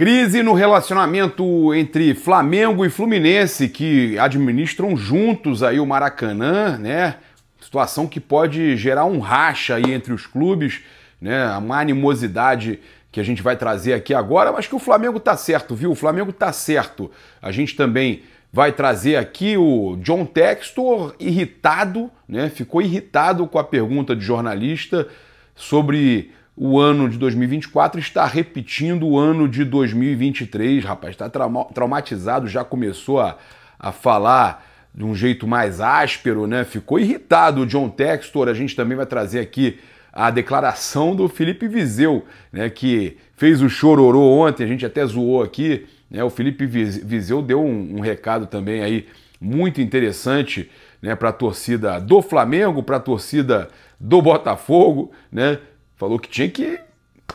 Crise no relacionamento entre Flamengo e Fluminense, que administram juntos aí o Maracanã, né? Situação que pode gerar um racha aí entre os clubes, né? Uma animosidade que a gente vai trazer aqui agora, mas que o Flamengo tá certo, viu? O Flamengo tá certo. A gente também vai trazer aqui o John Textor irritado, né? Ficou irritado com a pergunta de jornalista sobre o ano de 2024 está repetindo o ano de 2023, rapaz. Está traumatizado, já começou a, a falar de um jeito mais áspero, né? Ficou irritado o John Textor. A gente também vai trazer aqui a declaração do Felipe Vizeu, né? Que fez o chororô ontem, a gente até zoou aqui. Né? O Felipe Vizeu deu um, um recado também aí muito interessante né, para a torcida do Flamengo, para a torcida do Botafogo, né? Falou que tinha que.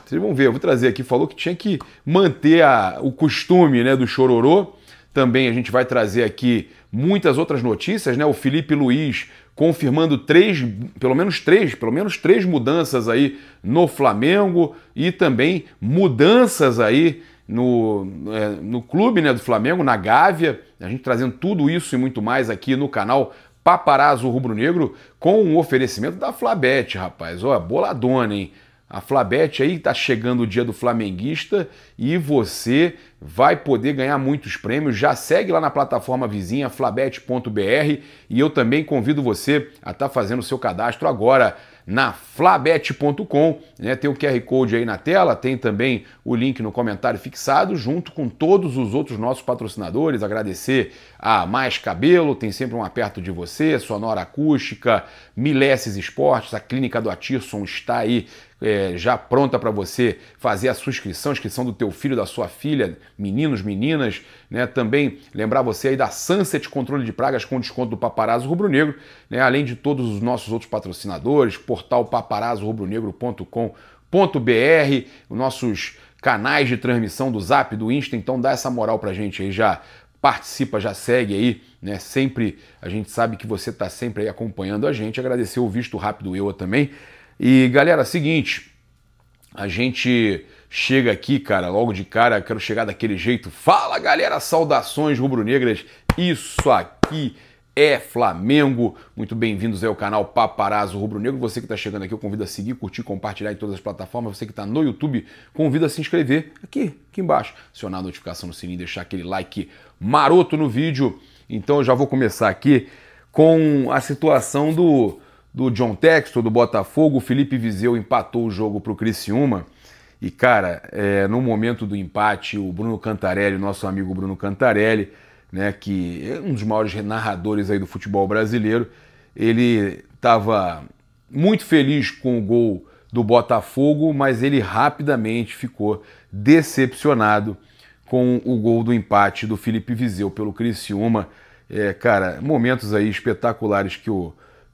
Vocês vão ver, eu vou trazer aqui. Falou que tinha que manter a, o costume né, do chororô. Também a gente vai trazer aqui muitas outras notícias, né? O Felipe Luiz confirmando três, pelo menos três, pelo menos três mudanças aí no Flamengo e também mudanças aí no, é, no clube né, do Flamengo, na Gávea. A gente trazendo tudo isso e muito mais aqui no canal Paparazzo Rubro-Negro com um oferecimento da Flabet, rapaz. Ó, boladona, hein? A Flabet aí tá chegando o dia do flamenguista e você vai poder ganhar muitos prêmios. Já segue lá na plataforma vizinha Flabet.br e eu também convido você a estar tá fazendo o seu cadastro agora na flabet.com, né? Tem o QR Code aí na tela, tem também o link no comentário fixado, junto com todos os outros nossos patrocinadores. Agradecer a Mais Cabelo, tem sempre um aperto de você, Sonora Acústica, Milesses Esportes, a Clínica do Atirson está aí é, já pronta para você fazer a sua inscrição, inscrição do teu filho, da sua filha, meninos, meninas, né? Também lembrar você aí da Sunset Controle de Pragas com desconto do Paparazzo Rubro Negro, né? Além de todos os nossos outros patrocinadores, portal paparazorubronegro.com.br, os nossos canais de transmissão do Zap, do Insta, então dá essa moral pra gente aí já participa, já segue aí, né? Sempre a gente sabe que você está sempre aí acompanhando a gente. Agradecer o visto rápido eu também. E galera, seguinte, a gente chega aqui, cara, logo de cara, quero chegar daquele jeito. Fala galera, saudações rubro-negras, isso aqui é Flamengo. Muito bem-vindos ao canal Paparazzo Rubro Negro. Você que está chegando aqui, eu convido a seguir, curtir, compartilhar em todas as plataformas. Você que está no YouTube, convido a se inscrever aqui, aqui embaixo. Acionar a notificação no sininho, deixar aquele like maroto no vídeo. Então eu já vou começar aqui com a situação do do John Texton, do Botafogo. O Felipe Vizeu empatou o jogo para o Criciúma. E, cara, é, no momento do empate, o Bruno Cantarelli, nosso amigo Bruno Cantarelli, né, que é um dos maiores narradores aí do futebol brasileiro, ele estava muito feliz com o gol do Botafogo, mas ele rapidamente ficou decepcionado com o gol do empate do Felipe Vizeu pelo Criciúma. É, cara, momentos aí espetaculares que o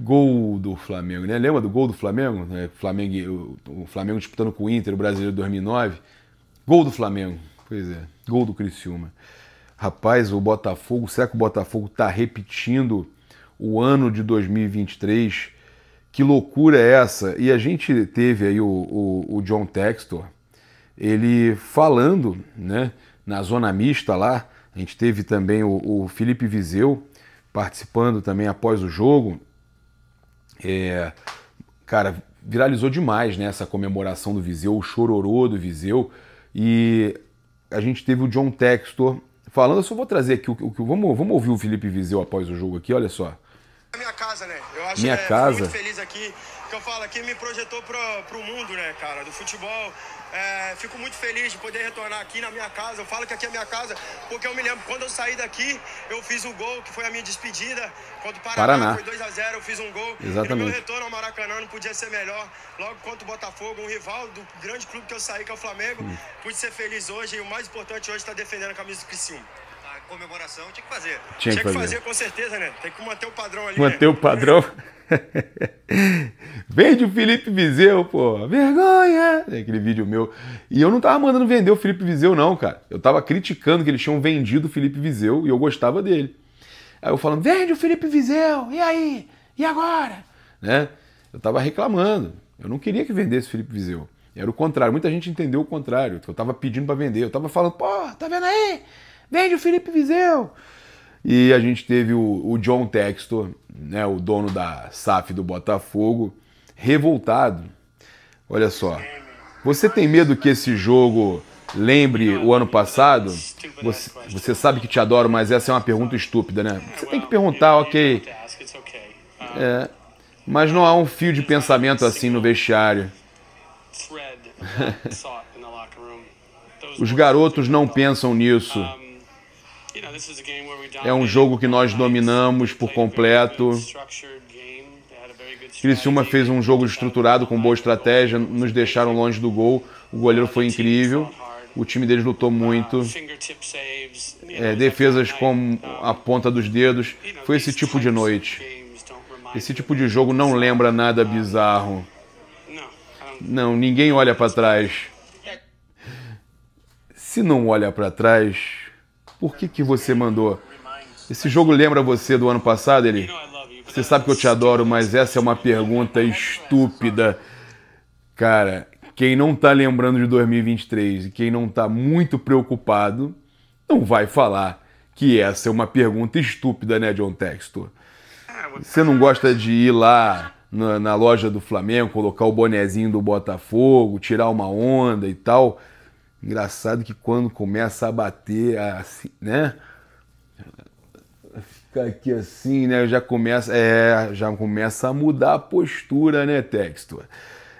Gol do Flamengo, né? Lembra do gol do Flamengo? É, Flamengo o, Flamengo disputando com o Inter, o brasileiro 2009. Gol do Flamengo. Pois é, gol do Criciúma. Rapaz, o Botafogo, será que o Botafogo está repetindo o ano de 2023? Que loucura é essa? E a gente teve aí o, o, o John Textor, ele falando, né, na zona mista lá, a gente teve também o, o Felipe Viseu participando também após o jogo, é, cara, viralizou demais né, essa comemoração do Viseu, o chororô do Viseu. E a gente teve o John Textor falando. Eu só vou trazer aqui o que. Vamos, vamos ouvir o Felipe Viseu após o jogo aqui, olha só minha casa, né? Eu acho minha é, casa. muito feliz aqui. Que eu falo aqui me projetou pro, pro mundo, né, cara, do futebol. É, fico muito feliz de poder retornar aqui na minha casa. Eu falo que aqui é minha casa, porque eu me lembro quando eu saí daqui, eu fiz o gol que foi a minha despedida quando o Paraná, Paraná. foi 2 a 0, eu fiz um gol. Exatamente. E no meu retorno ao Maracanã não podia ser melhor. Logo contra o Botafogo, um rival do grande clube que eu saí, que é o Flamengo, hum. pude ser feliz hoje e o mais importante hoje está defendendo a camisa do Criciúma comemoração, tinha que fazer. Tinha, tinha que, fazer. fazer. com certeza, né? Tem que manter o padrão ali. Manter né? o padrão. Vende o Felipe Viseu, pô. Vergonha! aquele vídeo meu. E eu não tava mandando vender o Felipe Viseu, não, cara. Eu tava criticando que eles tinham vendido o Felipe Viseu e eu gostava dele. Aí eu falando, vende o Felipe Viseu, e aí? E agora? Né? Eu tava reclamando. Eu não queria que vendesse o Felipe Viseu. Era o contrário. Muita gente entendeu o contrário. Eu tava pedindo para vender. Eu tava falando, pô, tá vendo aí? Vende o Felipe Vizeu! E a gente teve o, o John Textor, né, o dono da SAF do Botafogo, revoltado. Olha só. Você tem medo que esse jogo lembre o ano passado? Você, você, sabe que te adoro, mas essa é uma pergunta estúpida, né? Você tem que perguntar, ok. É, mas não há um fio de pensamento assim no vestiário. Os garotos não pensam nisso. É um jogo que nós dominamos por completo. Criciúma fez um jogo estruturado com boa estratégia, nos deixaram longe do gol. O goleiro foi incrível. O time deles lutou muito. É, defesas com a ponta dos dedos. Foi esse tipo de noite. Esse tipo de jogo não lembra nada bizarro. Não, ninguém olha para trás. Se não olha para trás, por que, que você mandou? Esse jogo lembra você do ano passado, ele? Você sabe que eu te adoro, mas essa é uma pergunta estúpida. Cara, quem não tá lembrando de 2023 e quem não tá muito preocupado, não vai falar que essa é uma pergunta estúpida, né, John Textor? Você não gosta de ir lá na, na loja do Flamengo, colocar o bonezinho do Botafogo, tirar uma onda e tal? Engraçado que quando começa a bater, assim, né? Fica aqui assim, né? Já começa, é, já começa a mudar a postura, né, texto?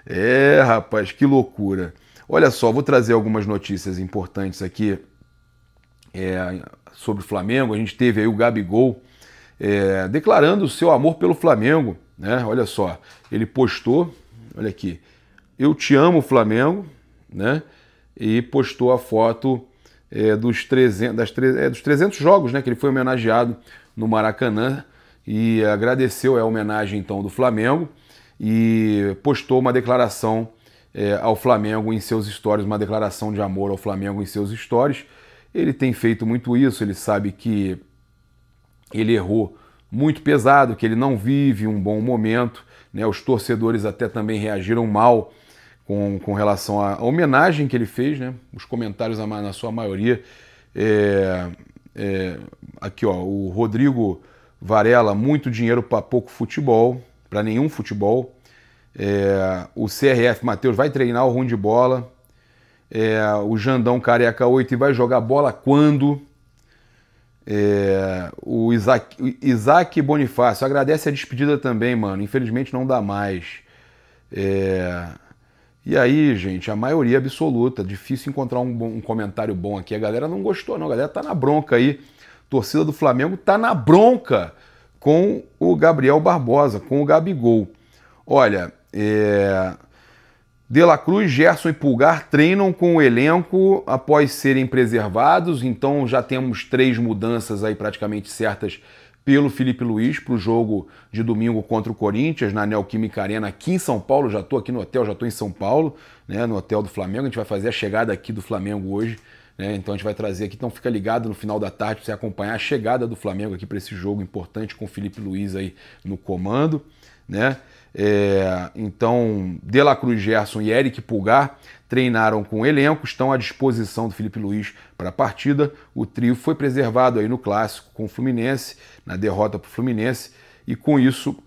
É, rapaz, que loucura. Olha só, vou trazer algumas notícias importantes aqui é, sobre o Flamengo. A gente teve aí o Gabigol é, declarando o seu amor pelo Flamengo, né? Olha só, ele postou, olha aqui, eu te amo Flamengo, né? e postou a foto é, dos, 300, das, é, dos 300 jogos né, que ele foi homenageado no Maracanã e agradeceu é, a homenagem então do Flamengo e postou uma declaração é, ao Flamengo em seus stories, uma declaração de amor ao Flamengo em seus stories. Ele tem feito muito isso, ele sabe que ele errou muito pesado, que ele não vive um bom momento. Né? Os torcedores até também reagiram mal com, com relação à homenagem que ele fez, né? Os comentários, na sua maioria. É, é, aqui, ó, o Rodrigo Varela, muito dinheiro para pouco futebol, para nenhum futebol. É, o CRF Matheus vai treinar o ruim de bola. É, o Jandão Careca 8 e vai jogar bola quando? É, o Isaac, o Isaac Bonifácio agradece a despedida também, mano. Infelizmente não dá mais. É, e aí, gente, a maioria absoluta, difícil encontrar um, um, comentário bom aqui. A galera não gostou, não. A galera tá na bronca aí. Torcida do Flamengo tá na bronca com o Gabriel Barbosa, com o Gabigol. Olha, é... De La Cruz, Gerson e Pulgar treinam com o elenco após serem preservados, então já temos três mudanças aí praticamente certas pelo Felipe Luiz para o jogo de domingo contra o Corinthians na Neoquímica Arena aqui em São Paulo. Já estou aqui no hotel, já estou em São Paulo, né, no hotel do Flamengo. A gente vai fazer a chegada aqui do Flamengo hoje. Né, então a gente vai trazer aqui. Então fica ligado no final da tarde para você acompanhar a chegada do Flamengo aqui para esse jogo importante com o Felipe Luiz aí no comando. Né? É, então, De La Cruz Gerson e Eric Pulgar treinaram com o elenco, estão à disposição do Felipe Luiz para a partida. O trio foi preservado aí no clássico com o Fluminense, na derrota para o Fluminense, e com isso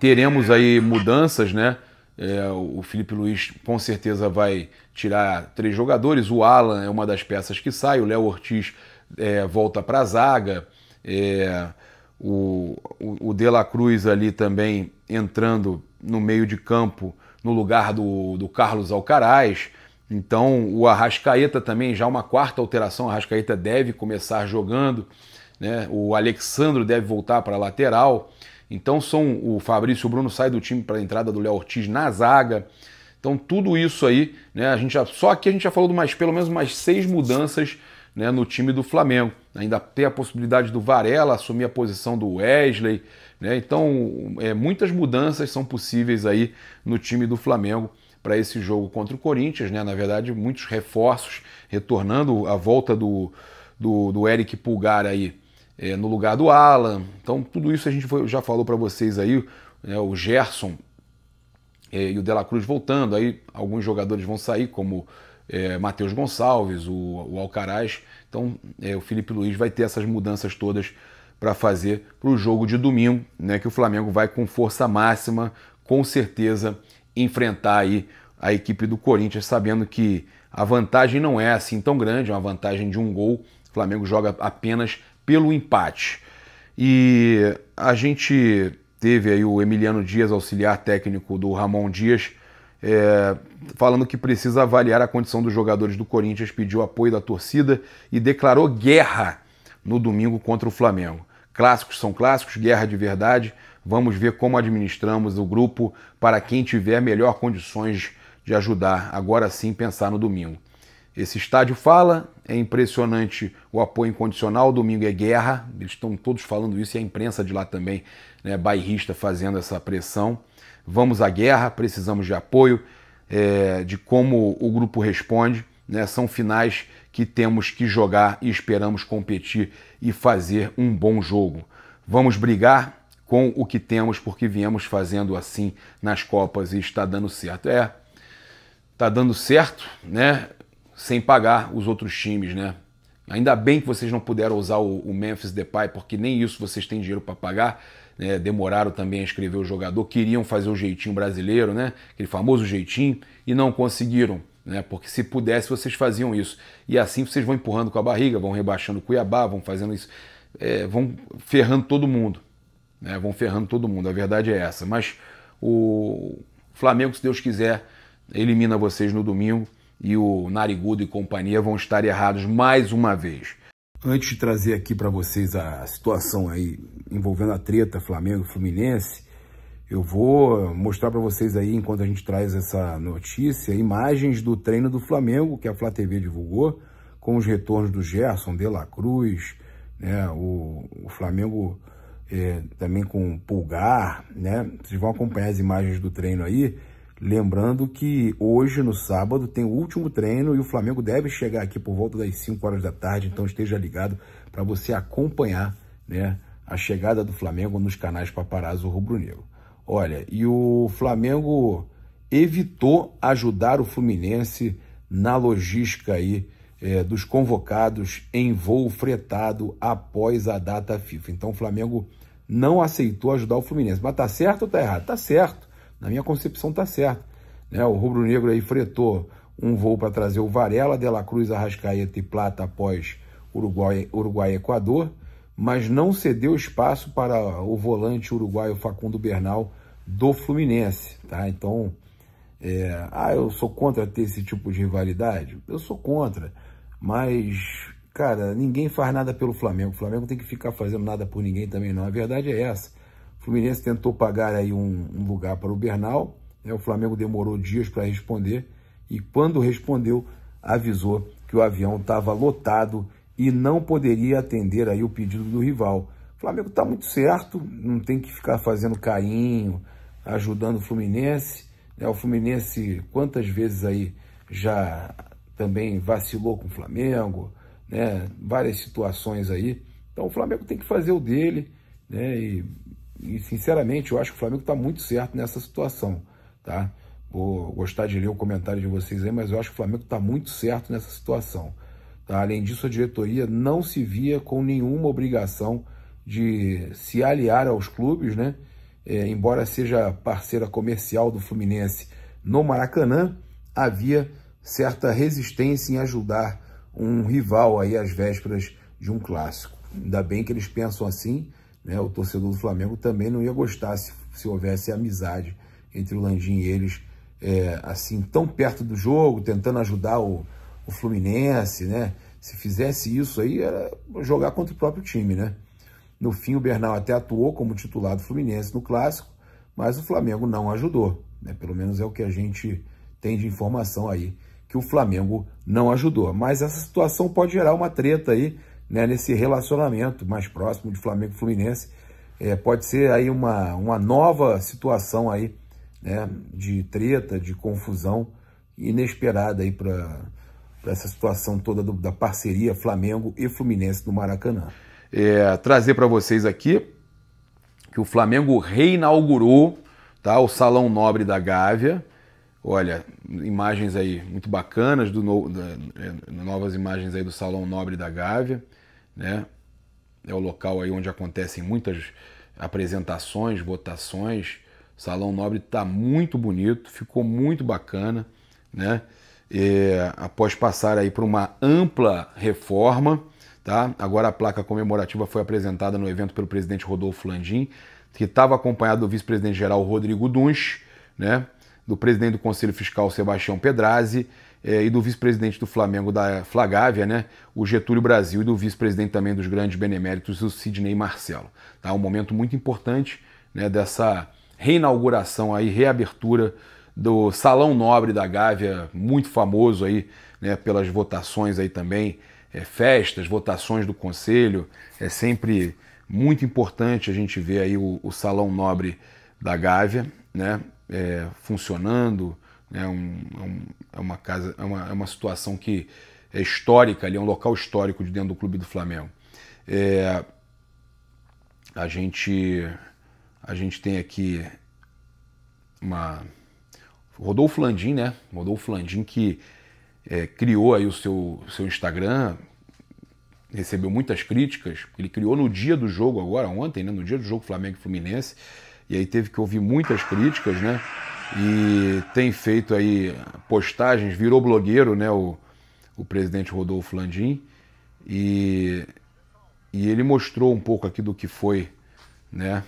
teremos aí mudanças, né? É, o Felipe Luiz com certeza vai tirar três jogadores. O Alan é uma das peças que sai, o Léo Ortiz é, volta para a zaga. É, o, o, De La Cruz ali também entrando no meio de campo no lugar do, do Carlos Alcaraz. Então o Arrascaeta também, já uma quarta alteração, o Arrascaeta deve começar jogando, né? o Alexandro deve voltar para a lateral. Então são o Fabrício Bruno sai do time para a entrada do Léo Ortiz na zaga. Então tudo isso aí, né? A gente já, só que a gente já falou de mais, pelo menos mais seis mudanças né, no time do Flamengo. Ainda tem a possibilidade do Varela assumir a posição do Wesley. Né? Então, é, muitas mudanças são possíveis aí no time do Flamengo para esse jogo contra o Corinthians. Né? Na verdade, muitos reforços retornando a volta do, do, do Eric Pulgar aí é, no lugar do Alan. Então, tudo isso a gente foi, já falou para vocês aí. Né? O Gerson é, e o Dela Cruz voltando. Aí, alguns jogadores vão sair, como é, Matheus Gonçalves, o, o Alcaraz. Então é, o Felipe Luiz vai ter essas mudanças todas para fazer para o jogo de domingo, né, que o Flamengo vai com força máxima, com certeza, enfrentar aí a equipe do Corinthians, sabendo que a vantagem não é assim tão grande, é uma vantagem de um gol. O Flamengo joga apenas pelo empate. E a gente teve aí o Emiliano Dias, auxiliar técnico do Ramon Dias, é, falando que precisa avaliar a condição dos jogadores do Corinthians, pediu apoio da torcida e declarou guerra no domingo contra o Flamengo. Clássicos são clássicos, guerra de verdade. Vamos ver como administramos o grupo para quem tiver melhor condições de ajudar. Agora sim, pensar no domingo. Esse estádio fala, é impressionante o apoio incondicional. Domingo é guerra, eles estão todos falando isso e a imprensa de lá também, né, bairrista, fazendo essa pressão vamos à guerra, precisamos de apoio, é, de como o grupo responde. Né? São finais que temos que jogar e esperamos competir e fazer um bom jogo. Vamos brigar com o que temos, porque viemos fazendo assim nas Copas e está dando certo. É, está dando certo, né? Sem pagar os outros times, né? Ainda bem que vocês não puderam usar o, Memphis Depay, porque nem isso vocês têm dinheiro para pagar né? demoraram também a escrever o jogador, queriam fazer o jeitinho brasileiro, né? aquele famoso jeitinho, e não conseguiram. Né? Porque se pudesse, vocês faziam isso. E assim vocês vão empurrando com a barriga, vão rebaixando o Cuiabá, vão fazendo isso, é, vão ferrando todo mundo. Né? Vão ferrando todo mundo, a verdade é essa. Mas o Flamengo, se Deus quiser, elimina vocês no domingo e o Narigudo e companhia vão estar errados mais uma vez antes de trazer aqui para vocês a situação aí envolvendo a treta Flamengo-Fluminense, eu vou mostrar para vocês aí, enquanto a gente traz essa notícia, imagens do treino do Flamengo, que a Flá TV divulgou, com os retornos do Gerson, De La Cruz, né? o, o Flamengo é, também com o Pulgar, né? Vocês vão acompanhar as imagens do treino aí. Lembrando que hoje, no sábado, tem o último treino e o Flamengo deve chegar aqui por volta das 5 horas da tarde, então esteja ligado para você acompanhar né, a chegada do Flamengo nos canais Paparazzo Rubro-Negro. Olha, e o Flamengo evitou ajudar o Fluminense na logística aí é, dos convocados em voo fretado após a data FIFA. Então o Flamengo não aceitou ajudar o Fluminense. Mas tá certo ou tá errado? Tá certo. Na minha concepção está certo. Né? O rubro-negro aí fretou um voo para trazer o Varela, Dela Cruz, Arrascaeta e Plata após Uruguai, Uruguai e Equador, mas não cedeu espaço para o volante uruguaio Facundo Bernal do Fluminense. Tá? Então, é, ah, eu sou contra ter esse tipo de rivalidade? Eu sou contra, mas, cara, ninguém faz nada pelo Flamengo. O Flamengo tem que ficar fazendo nada por ninguém também não. A verdade é essa. Fluminense tentou pagar aí um, um lugar para o Bernal, né? o Flamengo demorou dias para responder e quando respondeu avisou que o avião estava lotado e não poderia atender aí o pedido do rival. O Flamengo está muito certo, não tem que ficar fazendo carinho, ajudando o Fluminense. Né? O Fluminense quantas vezes aí já também vacilou com o Flamengo, né? várias situações aí. Então o Flamengo tem que fazer o dele né? e e, sinceramente, eu acho que o Flamengo está muito certo nessa situação, tá? Vou gostar de ler o comentário de vocês aí, mas eu acho que o Flamengo está muito certo nessa situação. Tá? Além disso, a diretoria não se via com nenhuma obrigação de se aliar aos clubes, né? É, embora seja parceira comercial do Fluminense no Maracanã, havia certa resistência em ajudar um rival aí às vésperas de um clássico. Ainda bem que eles pensam assim né, o torcedor do Flamengo também não ia gostar se, se houvesse amizade entre o Landim e eles, é, assim, tão perto do jogo, tentando ajudar o, o Fluminense, né? Se fizesse isso aí, era jogar contra o próprio time, né? No fim, o Bernal até atuou como titular do Fluminense no Clássico, mas o Flamengo não ajudou, né? Pelo menos é o que a gente tem de informação aí, que o Flamengo não ajudou. Mas essa situação pode gerar uma treta aí, né, nesse relacionamento mais próximo de Flamengo e Fluminense. É, pode ser aí uma, uma nova situação aí, né, de treta, de confusão inesperada aí para essa situação toda do, da parceria Flamengo e Fluminense do Maracanã. É, trazer para vocês aqui que o Flamengo reinaugurou tá, o Salão Nobre da Gávea. Olha, imagens aí muito bacanas, do no, da, é, novas imagens aí do Salão Nobre da Gávea né? É o local aí onde acontecem muitas apresentações, votações. O Salão Nobre está muito bonito, ficou muito bacana, né? É, após passar aí por uma ampla reforma, tá? Agora a placa comemorativa foi apresentada no evento pelo presidente Rodolfo Landim, que estava acompanhado do vice-presidente geral Rodrigo Duns, né? Do presidente do Conselho Fiscal Sebastião Pedrazzi é, e do vice-presidente do Flamengo da Flagávia, né, o Getúlio Brasil, e do vice-presidente também dos grandes beneméritos, o Sidney Marcelo. Tá? Um momento muito importante né, dessa reinauguração, aí, reabertura do Salão Nobre da Gávea, muito famoso aí, né, pelas votações aí também, é, festas, votações do Conselho, é sempre muito importante a gente ver aí o, o Salão Nobre da Gávea, né, é, funcionando, né, é, um, um, é uma casa, é uma, é uma situação que é histórica ali, é um local histórico de dentro do clube do Flamengo. É, a gente a gente tem aqui uma Rodolfo Landim, né? Rodolfo Landim que é, criou aí o seu, seu Instagram, recebeu muitas críticas. Ele criou no dia do jogo agora, ontem, né? No dia do jogo Flamengo e Fluminense. E aí teve que ouvir muitas críticas, né? e tem feito aí postagens, virou blogueiro, né, o, o presidente Rodolfo Landim, e, e ele mostrou um pouco aqui do que foi, né?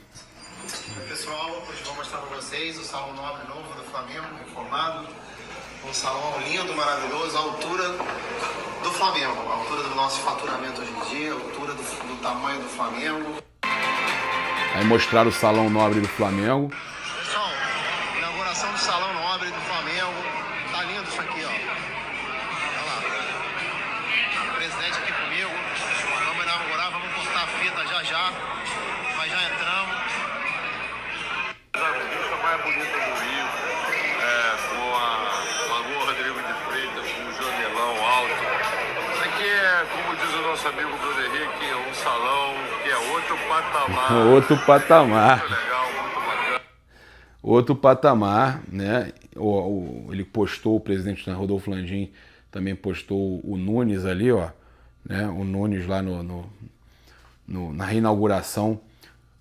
Oi, pessoal, hoje vou mostrar para vocês o salão nobre novo do Flamengo, reformado, um salão lindo, maravilhoso, a altura do Flamengo, a altura do nosso faturamento hoje em dia, a altura do, do tamanho do Flamengo. Aí mostraram o salão nobre do Flamengo. isso aqui, ó. Olha lá. O presidente aqui comigo. Vamos inaugurar, vamos cortar a fita já já. Mas já entramos. A vista mais bonita do Rio, é, com a Lagoa Rodrigo de Freitas, com o janelão alto. Isso aqui é, como diz o nosso amigo Bruno Henrique, é um salão que é outro patamar. outro patamar. Outro patamar, né? ou ele postou, o presidente Rodolfo Landim também postou o Nunes ali, ó, né? O Nunes lá no, no, no na reinauguração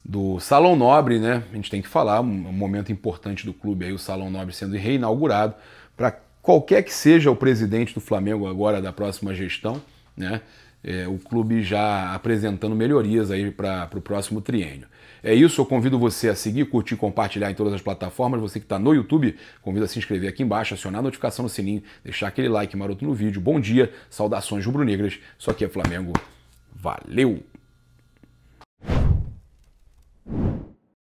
do Salão Nobre, né? A gente tem que falar, um momento importante do clube aí, o Salão Nobre sendo reinaugurado para qualquer que seja o presidente do Flamengo agora da próxima gestão, né? é, o clube já apresentando melhorias aí para o próximo triênio. É isso, eu convido você a seguir, curtir, compartilhar em todas as plataformas. Você que está no YouTube, convido a se inscrever aqui embaixo, acionar a notificação no sininho, deixar aquele like maroto no vídeo. Bom dia, saudações rubro-negras. Só que é Flamengo. Valeu!